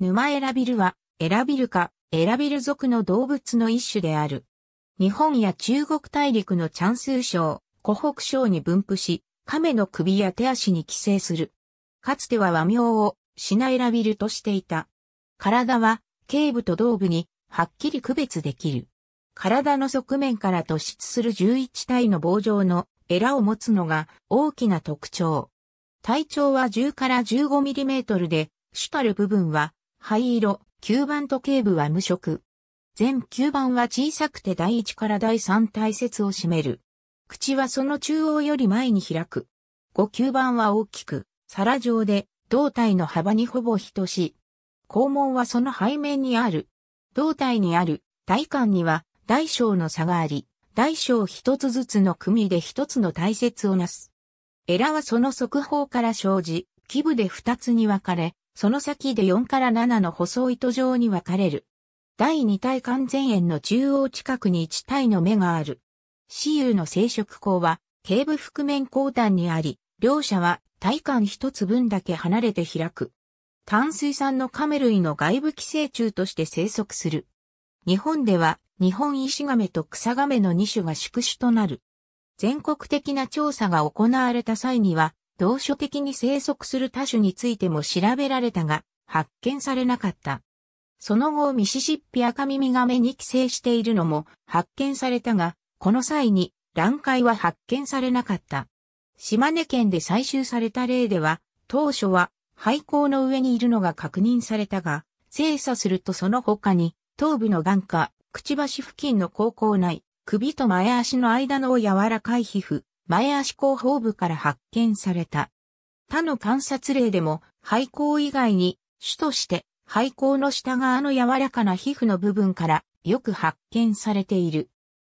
沼エラビルは、エラビルか、エラビル属の動物の一種である。日本や中国大陸のチャンスー省、湖北省に分布し、亀の首や手足に寄生する。かつては和名を、シナエラビルとしていた。体は、頸部と胴部に、はっきり区別できる。体の側面から突出する11体の棒状のエラを持つのが大きな特徴。体長は10から15ミリメートルで、主たる部分は灰色、吸盤と頸部は無色。全吸盤は小さくて第1から第3体節を占める。口はその中央より前に開く。5吸盤は大きく、皿状で、胴体の幅にほぼ等しい。肛門はその背面にある。胴体にある、体幹には、大小の差があり、大小一つずつの組で一つの体節をなす。エラはその側方から生じ、基部で二つに分かれ、その先で4から7の細糸状に分かれる。第2体完全円の中央近くに1体の目がある。雌雄の生殖孔は、頸部覆面後端にあり、両者は体幹一つ分だけ離れて開く。淡水産のカメ類の外部寄生虫として生息する。日本では、日本石亀と草亀の2種が宿主となる。全国的な調査が行われた際には、同所的に生息する多種についても調べられたが、発見されなかった。その後ミシシッピアカミミガメに寄生しているのも発見されたが、この際に卵塊は発見されなかった。島根県で採集された例では、当初は廃校の上にいるのが確認されたが、精査するとその他に、頭部の眼下、くちばし付近の高校内、首と前足の間の柔らかい皮膚、前足後方部から発見された。他の観察例でも、廃校以外に、種として、廃校の下側の柔らかな皮膚の部分からよく発見されている。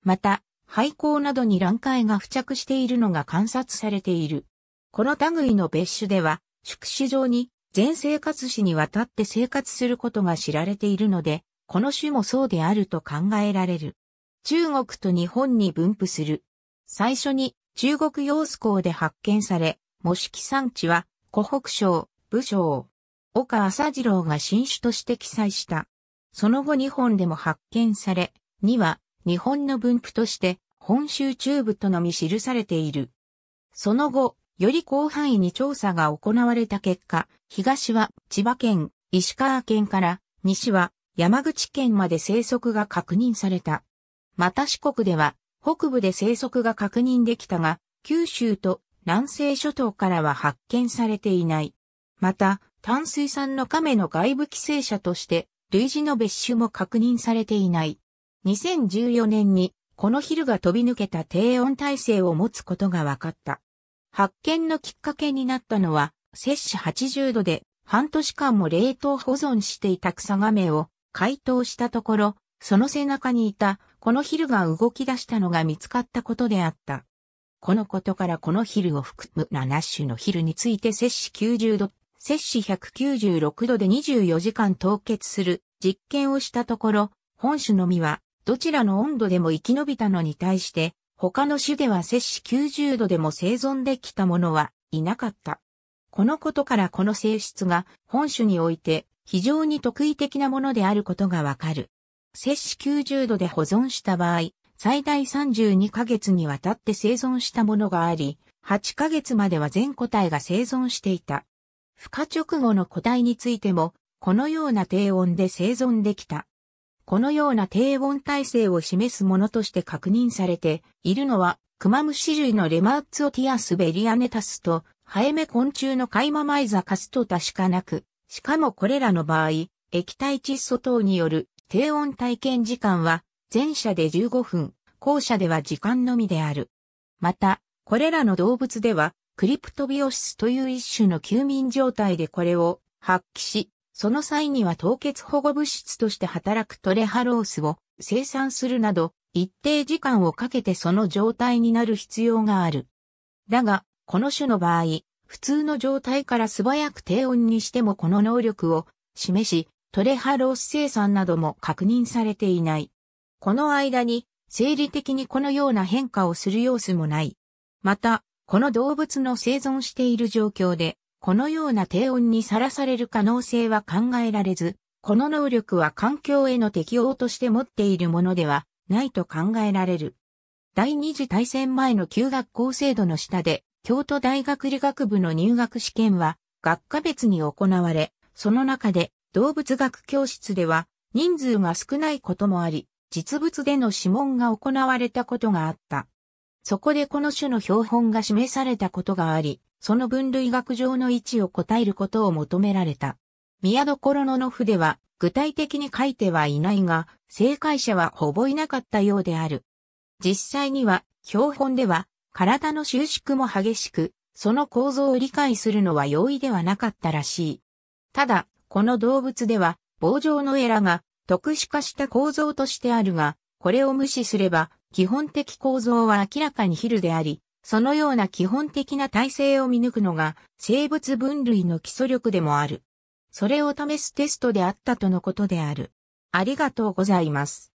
また、廃校などに卵塊が付着しているのが観察されている。この類の別種では、宿主上に全生活史にわたって生活することが知られているので、この種もそうであると考えられる。中国と日本に分布する。最初に中国揚子港で発見され、模式産地は湖北省、武省、岡浅次郎が新種として記載した。その後日本でも発見され、には日本の分布として本州中部とのみ記されている。その後、より広範囲に調査が行われた結果、東は千葉県、石川県から西は山口県まで生息が確認された。また四国では北部で生息が確認できたが、九州と南西諸島からは発見されていない。また、淡水産の亀の外部寄生者として、類似の別種も確認されていない。2014年に、このヒルが飛び抜けた低温耐性を持つことが分かった。発見のきっかけになったのは、摂氏80度で半年間も冷凍保存していた草亀を解凍したところ、その背中にいたこのヒルが動き出したのが見つかったことであった。このことからこのヒルを含む7種のヒルについて摂氏90度、摂氏196度で24時間凍結する実験をしたところ、本種のみはどちらの温度でも生き延びたのに対して、他の種では摂氏90度でも生存できたものはいなかった。このことからこの性質が本種において非常に特異的なものであることがわかる。摂氏90度で保存した場合、最大32ヶ月にわたって生存したものがあり、8ヶ月までは全個体が生存していた。孵化直後の個体についても、このような低温で生存できた。このような低温体制を示すものとして確認されているのは、クマムシ類のレマーツオティアスベリアネタスと、ハエメ昆虫のカイママイザカストタしかなく、しかもこれらの場合、液体窒素等による低温体験時間は前者で15分、後者では時間のみである。また、これらの動物では、クリプトビオシスという一種の休眠状態でこれを発揮し、その際には凍結保護物質として働くトレハロースを生産するなど、一定時間をかけてその状態になる必要がある。だが、この種の場合、普通の状態から素早く低温にしてもこの能力を示し、トレハロース生産なども確認されていない。この間に生理的にこのような変化をする様子もない。また、この動物の生存している状況で、このような低温にさらされる可能性は考えられず、この能力は環境への適応として持っているものではないと考えられる。第二次大戦前の旧学校制度の下で、京都大学理学部の入学試験は学科別に行われ、その中で動物学教室では人数が少ないこともあり、実物での指紋が行われたことがあった。そこでこの種の標本が示されたことがあり、その分類学上の位置を答えることを求められた。宮所の野では具体的に書いてはいないが、正解者はほぼいなかったようである。実際には、標本では、体の収縮も激しく、その構造を理解するのは容易ではなかったらしい。ただ、この動物では、棒状のエラが特殊化した構造としてあるが、これを無視すれば、基本的構造は明らかにヒルであり、そのような基本的な体制を見抜くのが生物分類の基礎力でもある。それを試すテストであったとのことである。ありがとうございます。